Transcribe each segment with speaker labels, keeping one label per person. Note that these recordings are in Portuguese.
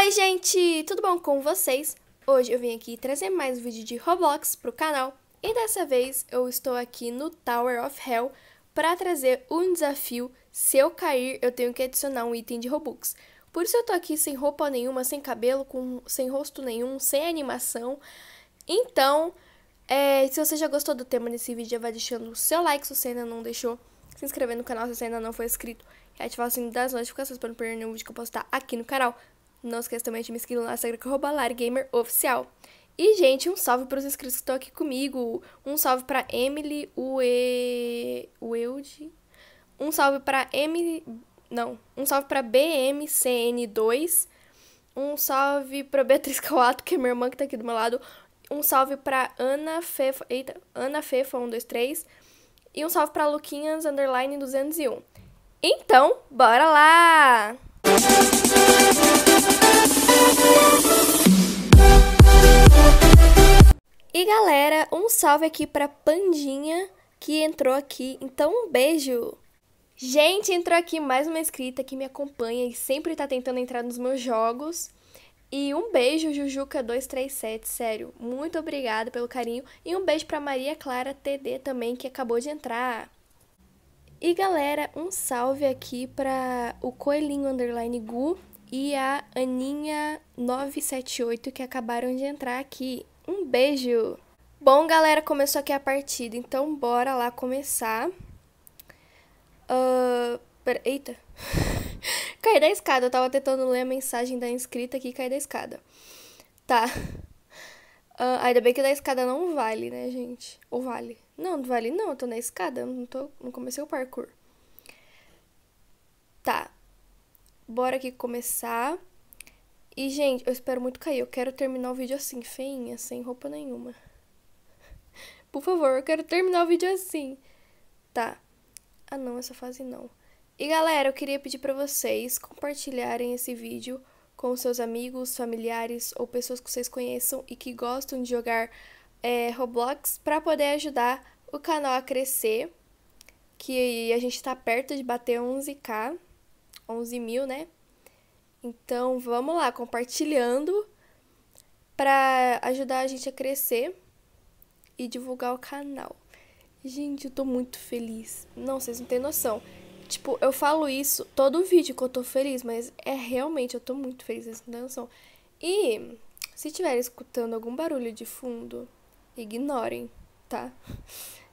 Speaker 1: Oi gente, tudo bom com vocês? Hoje eu vim aqui trazer mais um vídeo de Roblox pro canal e dessa vez eu estou aqui no Tower of Hell para trazer um desafio, se eu cair eu tenho que adicionar um item de Robux. Por isso eu tô aqui sem roupa nenhuma, sem cabelo, com, sem rosto nenhum, sem animação. Então, é, se você já gostou do tema desse vídeo, já vai deixando o seu like se você ainda não deixou, se inscrever no canal se você ainda não foi inscrito e ativar o sininho das notificações para não perder nenhum vídeo que eu postar aqui no canal. Não esqueça também de me seguir lá no Instagram, é arroba Largamer Oficial. E, gente, um salve para os inscritos que estão aqui comigo. Um salve para Emily Ue... Ueld. Um salve para Emily... Não. Um salve para BMCN2. Um salve para Beatriz Calato, que é minha irmã que está aqui do meu lado. Um salve para Ana Fefa... Eita. Ana Fefa, 123. E um salve para Luquinhas, underline 201. Então, bora lá! Música e galera, um salve aqui pra Pandinha que entrou aqui, então um beijo! Gente, entrou aqui mais uma inscrita que me acompanha e sempre tá tentando entrar nos meus jogos. E um beijo, Jujuca237, sério, muito obrigada pelo carinho. E um beijo pra Maria Clara TD também, que acabou de entrar. E galera, um salve aqui para o Coelhinho Underline Gu, e a Aninha978 que acabaram de entrar aqui. Um beijo! Bom, galera, começou aqui a partida, então bora lá começar. Uh, pera, eita! caí da escada, eu tava tentando ler a mensagem da inscrita aqui e caí da escada. Tá. Uh, ainda bem que da escada não vale, né, gente? Ou vale? Não, não vale não, eu tô na escada, não, tô, não comecei o parkour. bora aqui começar. E, gente, eu espero muito cair. Eu quero terminar o vídeo assim, feinha, sem roupa nenhuma. Por favor, eu quero terminar o vídeo assim. Tá. Ah, não, essa fase não. E, galera, eu queria pedir pra vocês compartilharem esse vídeo com seus amigos, familiares ou pessoas que vocês conheçam e que gostam de jogar é, Roblox pra poder ajudar o canal a crescer. Que a gente tá perto de bater 11k. 11 mil, né? Então vamos lá, compartilhando para ajudar a gente a crescer e divulgar o canal. Gente, eu tô muito feliz. Não, vocês não têm noção. Tipo, eu falo isso todo vídeo que eu tô feliz, mas é realmente, eu tô muito feliz, vocês não têm noção. E se tiver escutando algum barulho de fundo, ignorem, tá?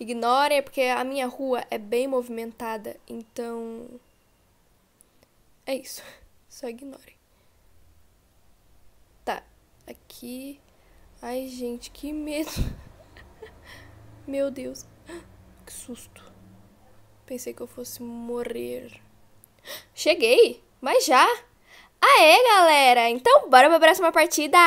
Speaker 1: Ignorem, é porque a minha rua é bem movimentada, então é isso. Só ignorem. Tá. Aqui. Ai, gente, que medo. Meu Deus. Que susto. Pensei que eu fosse morrer. Cheguei! Mas já! Aê, galera! Então, bora pra próxima partida!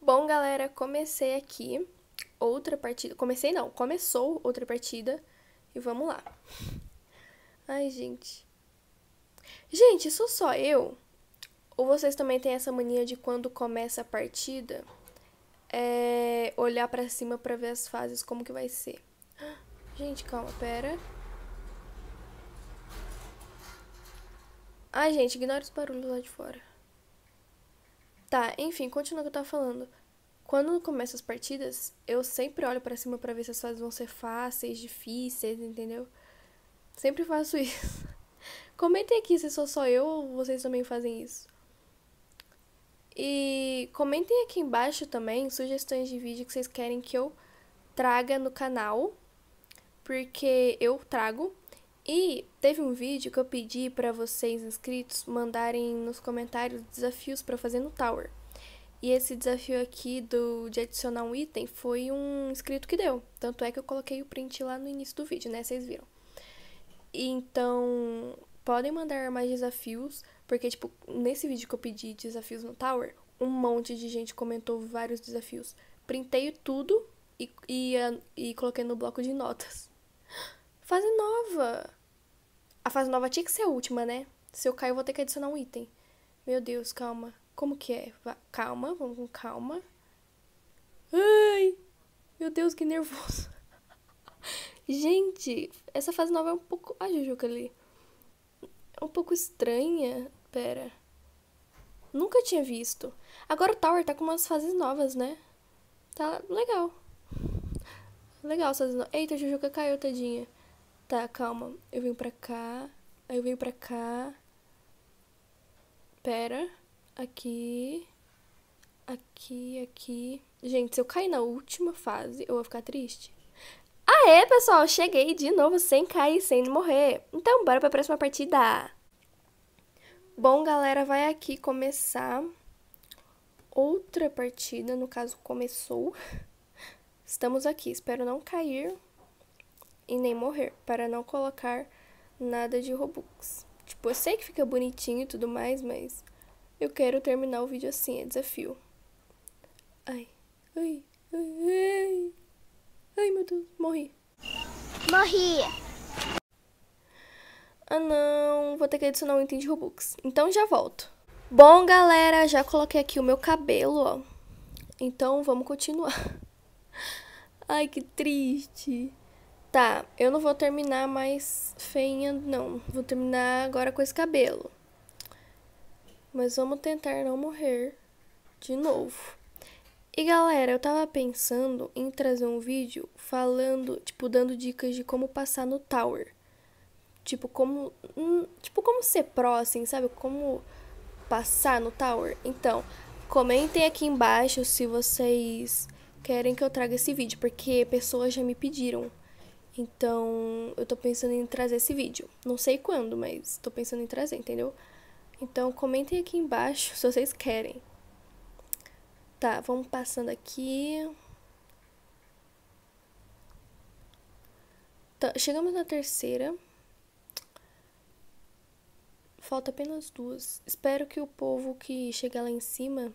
Speaker 1: Bom, galera, comecei aqui outra partida. Comecei não, começou outra partida. E vamos lá. Ai, gente. Gente, sou só eu? Ou vocês também têm essa mania de quando começa a partida, é, olhar para cima para ver as fases como que vai ser? Gente, calma, pera. Ai, gente, ignora os barulhos lá de fora. Tá, enfim, continua o que eu tava falando. Quando começa as partidas, eu sempre olho para cima para ver se as fases vão ser fáceis, difíceis, entendeu? Sempre faço isso. Comentem aqui se sou só eu ou vocês também fazem isso. E comentem aqui embaixo também sugestões de vídeo que vocês querem que eu traga no canal, porque eu trago. E teve um vídeo que eu pedi para vocês inscritos mandarem nos comentários desafios para fazer no Tower. E esse desafio aqui do de adicionar um item foi um inscrito que deu. Tanto é que eu coloquei o print lá no início do vídeo, né? Vocês viram. Então, Podem mandar mais desafios, porque, tipo, nesse vídeo que eu pedi desafios no Tower, um monte de gente comentou vários desafios. Printei tudo e, e, e coloquei no bloco de notas. Fase nova! A fase nova tinha que ser a última, né? Se eu cair, eu vou ter que adicionar um item. Meu Deus, calma. Como que é? Calma, vamos com calma. Ai! Meu Deus, que nervoso. Gente, essa fase nova é um pouco a Jujuca ali é um pouco estranha. Pera. Nunca tinha visto. Agora o Tower tá com umas fases novas, né? Tá legal. Legal as fases novas. Eita, a Jujuka caiu, tadinha. Tá, calma. Eu vim pra cá. Aí eu vim pra cá. Pera. Aqui. Aqui, aqui. Gente, se eu cair na última fase, eu vou ficar triste. Aê, pessoal, cheguei de novo sem cair, sem morrer. Então, bora pra próxima partida. Bom, galera, vai aqui começar outra partida. No caso, começou. Estamos aqui. Espero não cair e nem morrer, para não colocar nada de Robux. Tipo, eu sei que fica bonitinho e tudo mais, mas eu quero terminar o vídeo assim, é desafio. Ai. Sorria. Ah não, vou ter que adicionar um item de Robux. Então já volto. Bom, galera, já coloquei aqui o meu cabelo, ó. Então vamos continuar. Ai, que triste. Tá, eu não vou terminar mais feinha, não. Vou terminar agora com esse cabelo. Mas vamos tentar não morrer de novo. E galera, eu tava pensando em trazer um vídeo falando, tipo, dando dicas de como passar no tower. Tipo, como. Hum, tipo, como ser pró, assim, sabe? Como passar no tower. Então, comentem aqui embaixo se vocês querem que eu traga esse vídeo, porque pessoas já me pediram. Então, eu tô pensando em trazer esse vídeo. Não sei quando, mas tô pensando em trazer, entendeu? Então, comentem aqui embaixo se vocês querem. Tá, vamos passando aqui. Tá, chegamos na terceira. Falta apenas duas. Espero que o povo que chegar lá em cima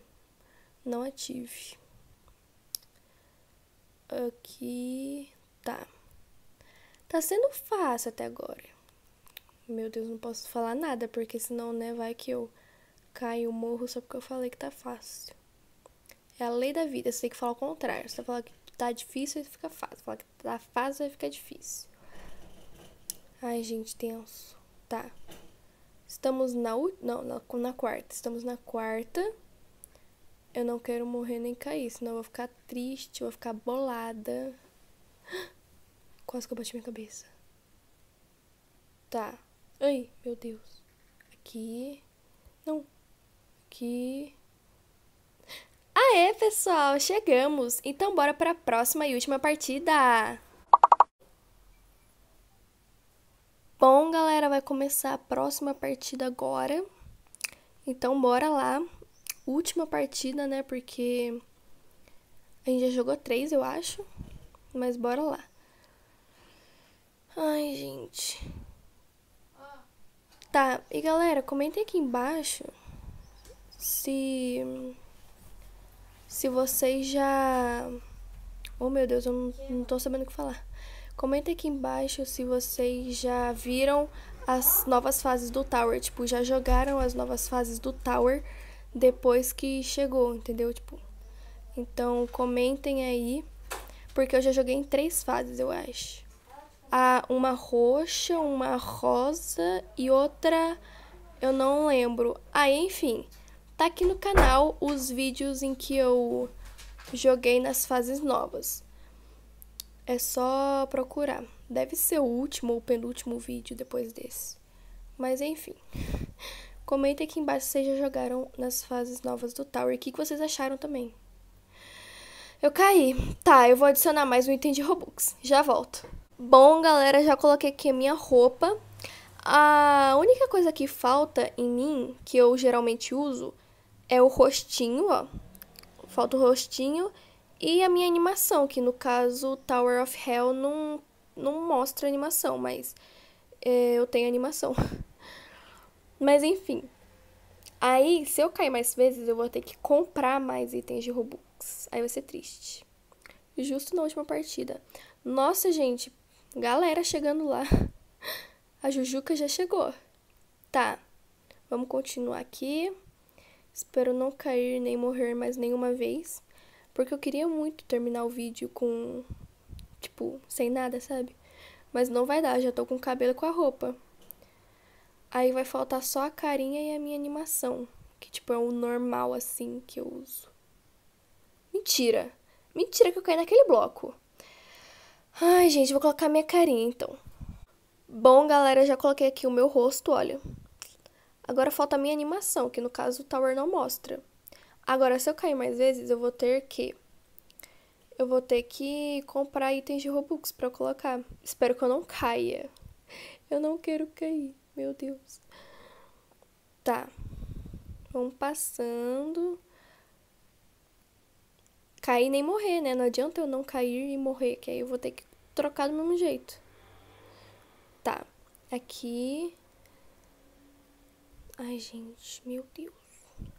Speaker 1: não ative. Aqui. Tá. Tá sendo fácil até agora. Meu Deus, não posso falar nada, porque senão, né, vai que eu caio, morro só porque eu falei que tá fácil. É a lei da vida, você tem que falar o contrário. Você falar que tá difícil, fica fácil. Falar que tá fácil, vai ficar difícil. Ai, gente, tenso. Tá. Estamos na, u... não, na, na quarta. Estamos na quarta. Eu não quero morrer nem cair, senão eu vou ficar triste, vou ficar bolada. Quase que eu bati minha cabeça. Tá. Ai, meu Deus. Aqui. Não. Aqui. Aê, pessoal, chegamos! Então bora para a próxima e última partida! Bom, galera, vai começar a próxima partida agora. Então bora lá. Última partida, né, porque a gente já jogou três, eu acho. Mas bora lá. Ai, gente. Tá, e galera, comentem aqui embaixo se se vocês já. Oh meu Deus, eu não, não tô sabendo o que falar. Comenta aqui embaixo se vocês já viram as novas fases do Tower. Tipo, já jogaram as novas fases do Tower depois que chegou, entendeu? Tipo. Então comentem aí. Porque eu já joguei em três fases, eu acho. Ah, uma roxa, uma rosa e outra. Eu não lembro. Aí, ah, enfim. Tá aqui no canal os vídeos em que eu joguei nas fases novas. É só procurar. Deve ser o último ou penúltimo vídeo depois desse. Mas enfim. Comentem aqui embaixo se vocês já jogaram nas fases novas do Tower. O que vocês acharam também. Eu caí. Tá, eu vou adicionar mais um item de Robux. Já volto. Bom, galera, já coloquei aqui a minha roupa. A única coisa que falta em mim, que eu geralmente uso, é o rostinho, ó. Falta o rostinho e a minha animação, que no caso Tower of Hell não, não mostra animação, mas é, eu tenho animação. mas enfim. Aí, se eu cair mais vezes, eu vou ter que comprar mais itens de Robux. Aí vai ser triste. Justo na última partida. Nossa, gente. Galera chegando lá. A Jujuca já chegou. Tá. Vamos continuar aqui. Espero não cair nem morrer mais nenhuma vez, porque eu queria muito terminar o vídeo com tipo sem nada, sabe? Mas não vai dar, já tô com o cabelo com a roupa. Aí vai faltar só a carinha e a minha animação, que tipo é o normal assim que eu uso. Mentira. Mentira que eu caí naquele bloco. Ai, gente, vou colocar minha carinha então. Bom, galera, já coloquei aqui o meu rosto, olha. Agora falta a minha animação, que no caso o Tower não mostra. Agora, se eu cair mais vezes, eu vou ter que... Eu vou ter que comprar itens de Robux pra eu colocar. Espero que eu não caia. Eu não quero cair, meu Deus. Tá. Vamos passando. Cair nem morrer, né? Não adianta eu não cair e morrer, que aí eu vou ter que trocar do mesmo jeito. Tá. Aqui. Ai, gente, meu Deus.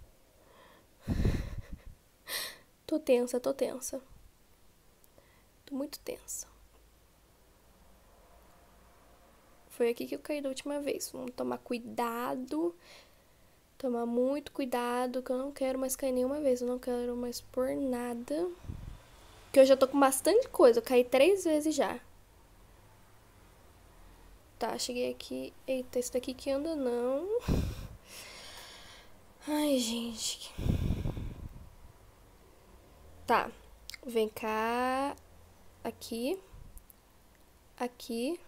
Speaker 1: Tô tensa, tô tensa. Tô muito tensa. Foi aqui que eu caí da última vez. Vamos tomar cuidado. Tomar muito cuidado, que eu não quero mais cair nenhuma vez. Eu não quero mais por nada. Que eu já tô com bastante coisa. Eu caí três vezes já. Tá, cheguei aqui. Eita, esse daqui que anda não. Ai, gente. Tá. Vem cá. Aqui. Aqui.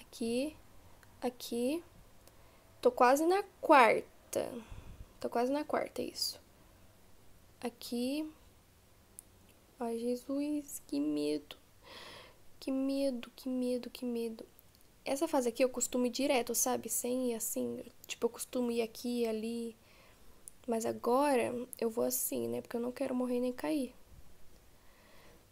Speaker 1: Aqui. Aqui. Tô quase na quarta. Tô quase na quarta, é isso. Aqui. Ai, Jesus, que medo. Que medo, que medo, que medo. Essa fase aqui eu costumo ir direto, sabe? Sem ir assim, tipo, eu costumo ir aqui e ali. Mas agora eu vou assim, né? Porque eu não quero morrer nem cair.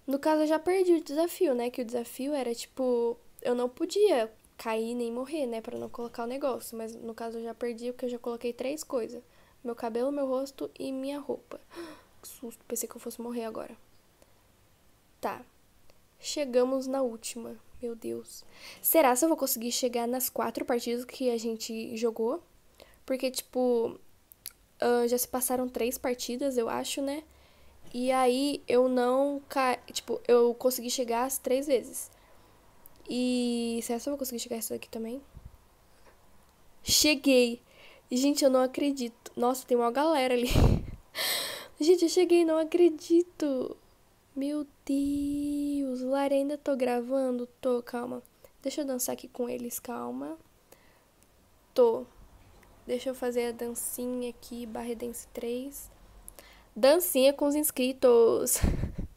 Speaker 1: No caso, eu já perdi o desafio, né? Que o desafio era, tipo, eu não podia cair nem morrer, né? Pra não colocar o negócio. Mas no caso, eu já perdi porque eu já coloquei três coisas: meu cabelo, meu rosto e minha roupa. Que susto, pensei que eu fosse morrer agora. Tá. Chegamos na última. Meu Deus. Será se eu vou conseguir chegar nas quatro partidas que a gente jogou? Porque, tipo, uh, já se passaram três partidas, eu acho, né? E aí eu não. Ca... Tipo, eu consegui chegar as três vezes. E será que eu vou conseguir chegar essa daqui também? Cheguei! Gente, eu não acredito. Nossa, tem uma galera ali. Gente, eu cheguei, não acredito. Meu Deus, Lara, ainda tô gravando? Tô, calma. Deixa eu dançar aqui com eles, calma. Tô. Deixa eu fazer a dancinha aqui, barra dance 3. Dancinha com os inscritos.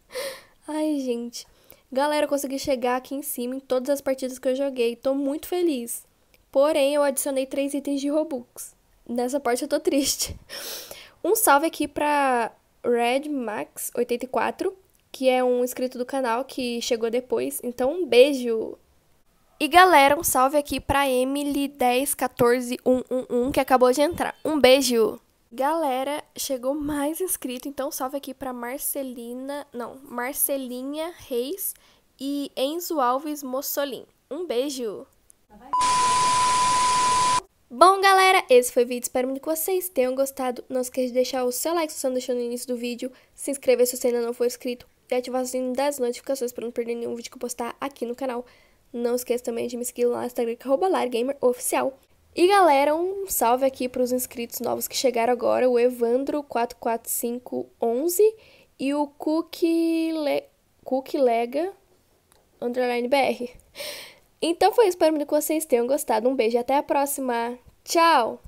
Speaker 1: Ai, gente. Galera, eu consegui chegar aqui em cima em todas as partidas que eu joguei. Tô muito feliz. Porém, eu adicionei três itens de Robux. Nessa parte eu tô triste. Um salve aqui pra Red Max 84 que é um inscrito do canal que chegou depois. Então, um beijo! E galera, um salve aqui pra Emily1014111 que acabou de entrar. Um beijo! Galera, chegou mais inscrito, então salve aqui pra Marcelina, não, Marcelinha Reis e Enzo Alves Mossolim. Um beijo! Bom, galera, esse foi o vídeo. Espero muito que vocês tenham gostado. Não esqueça de deixar o seu like se você não deixou no início do vídeo. Se inscrever se você ainda não for inscrito e ativar o sininho das notificações para não perder nenhum vídeo que eu postar aqui no canal. Não esqueça também de me seguir lá no Instagram, é largameroficial. E galera, um salve aqui para os inscritos novos que chegaram agora, o Evandro44511 e o Cooklega underline BR. Então foi isso, espero que vocês tenham gostado. Um beijo e até a próxima. Tchau!